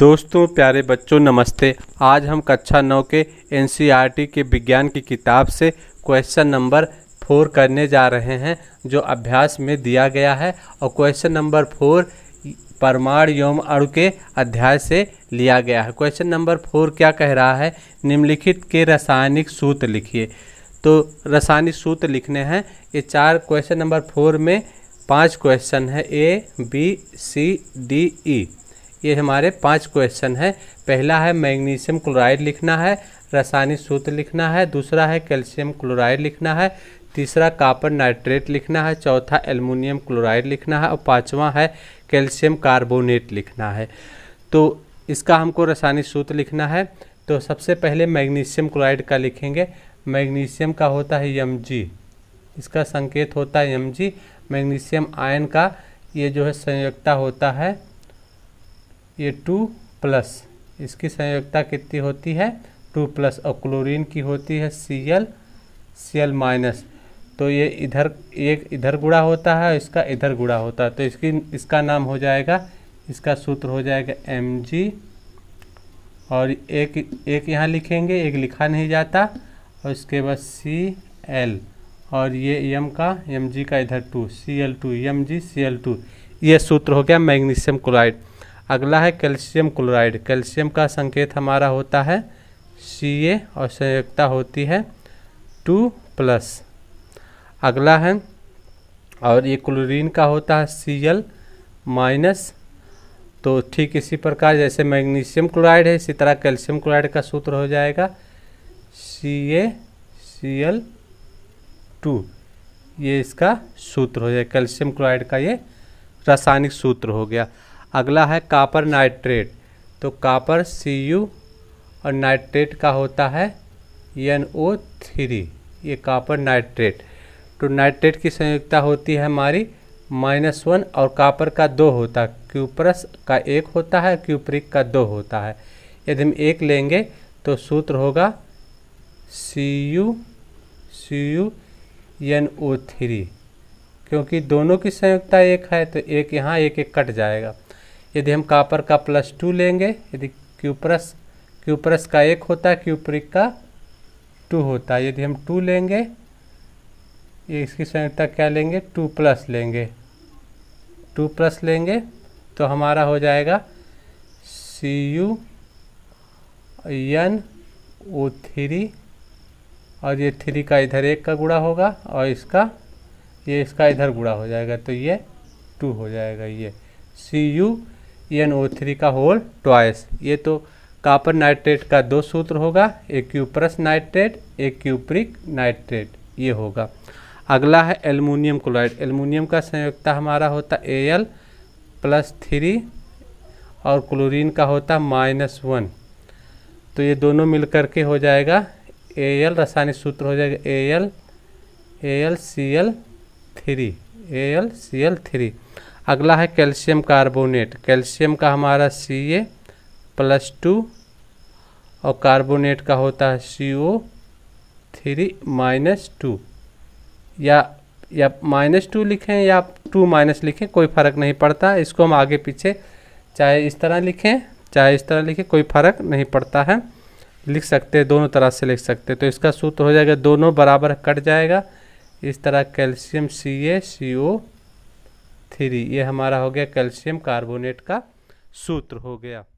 दोस्तों प्यारे बच्चों नमस्ते आज हम कक्षा नौ के एन के विज्ञान की किताब से क्वेश्चन नंबर फोर करने जा रहे हैं जो अभ्यास में दिया गया है और क्वेश्चन नंबर फोर परमाणु यौम अणु के अध्याय से लिया गया है क्वेश्चन नंबर फोर क्या कह रहा है निम्नलिखित के रासायनिक सूत्र लिखिए तो रासायनिक सूत्र लिखने हैं ये चार क्वेश्चन नंबर फोर में पांच क्वेश्चन है A B C D E ये हमारे पांच क्वेश्चन हैं पहला है मैग्नीशियम क्लोराइड लिखना है रासायनिक सूत्र लिखना है दूसरा है कैल्शियम क्लोराइड लिखना है तीसरा कापर नाइट्रेट लिखना है चौथा एल्युमिनियम क्लोराइड लिखना है और पाँचवा है कैल्शियम कार्बोनेट लिखना है तो इसका हमको रासायनिक सूत्र लिखना है तो सबसे पहले मैग्नीशियम क्लोराइड का लिखेंगे मैग्नीशियम का होता है एम इसका संकेत होता है एम मैग्नीशियम आयन का ये जो है संयुक्ता होता है ये टू प्लस इसकी संयोगता कितनी होती है टू प्लस और क्लोरीन की होती है C L C L minus तो ये इधर एक इधर गुड़ा होता है इसका इधर गुड़ा होता है तो इसकी इसका नाम हो जाएगा इसका सूत्र हो जाएगा एम जी और एक एक यहाँ लिखेंगे एक लिखा नहीं जाता और इसके बाद सी एल और ये एम का एम जी का इधर two C L two M G C L two ये सूत्र हो गया मैग्नीशियम क्लोराइड अगला है कैल्शियम क्लोराइड कैल्शियम का संकेत हमारा होता है सी ए और संयुक्ता होती है टू प्लस अगला है और ये क्लोरीन का होता है सी एल माइनस तो ठीक इसी प्रकार जैसे मैग्नीशियम क्लोराइड है इसी तरह कैल्शियम क्लोराइड का सूत्र हो जाएगा सी ए सी एल टू ये इसका सूत्र हो जाएगा कैल्शियम क्लोराइड का ये रासायनिक सूत्र हो गया अगला है कापर नाइट्रेट तो कापर सी यू और नाइट्रेट का होता है एन ओ थ्री ये कापर नाइट्रेट तो नाइट्रेट की संयुक्ता होती है हमारी माइनस वन और कापर का दो होता है क्यूपरस का एक होता है क्यूपरिक का दो होता है यदि हम एक लेंगे तो सूत्र होगा C U C U N O three क्योंकि दोनों की संयुक्ता एक है तो एक यहाँ एक एक कट जाएगा यदि हम कापर का प्लस टू लेंगे यदि क्यूप्रस क्यूप्रस का एक होता है क्यूप्रिक का टू होता है यदि हम टू लेंगे ये इसकी संयुक्ता क्या लेंगे टू प्लस लेंगे टू प्लस लेंगे तो हमारा हो जाएगा C U N O three और ये थ्री का इधर एक का गुड़ा होगा और इसका ये इसका इधर गुड़ा हो जाएगा तो ये टू हो जाएगा ये C U N O three का होल ट्वाइस ये तो कापर नाइट्रेट का दो सूत्र होगा एक क्यूप्रस नाइट्रेट एक क्यूप्रिक नाइट्रेट ये होगा अगला है एलमोनियम क्लोराइड एलमोनियम का संयुक्ता हमारा होता ए एल प्लस थ्री और क्लोरीन का होता माइनस वन तो ये दोनों मिलकर के हो जाएगा ए एल रासायनिक सूत्र हो जाएगा A L A L C L three A L C L three अगला है कैल्शियम कार्बोनेट कैल्शियम का हमारा सी ए प्लस टू और कार्बोनेट का होता है C O three minus two या या माइनस टू लिखें या टू माइनस लिखें कोई फ़र्क नहीं पड़ता इसको हम आगे पीछे चाहे इस तरह लिखें चाहे इस तरह लिखें कोई फ़र्क नहीं पड़ता है लिख सकते हैं दोनों तरह से लिख सकते हैं तो इसका सूत्र हो जाएगा दोनों बराबर कट जाएगा इस तरह कैल्शियम सी ए सी ओ थ्री ये हमारा हो गया कैल्शियम कार्बोनेट का सूत्र हो गया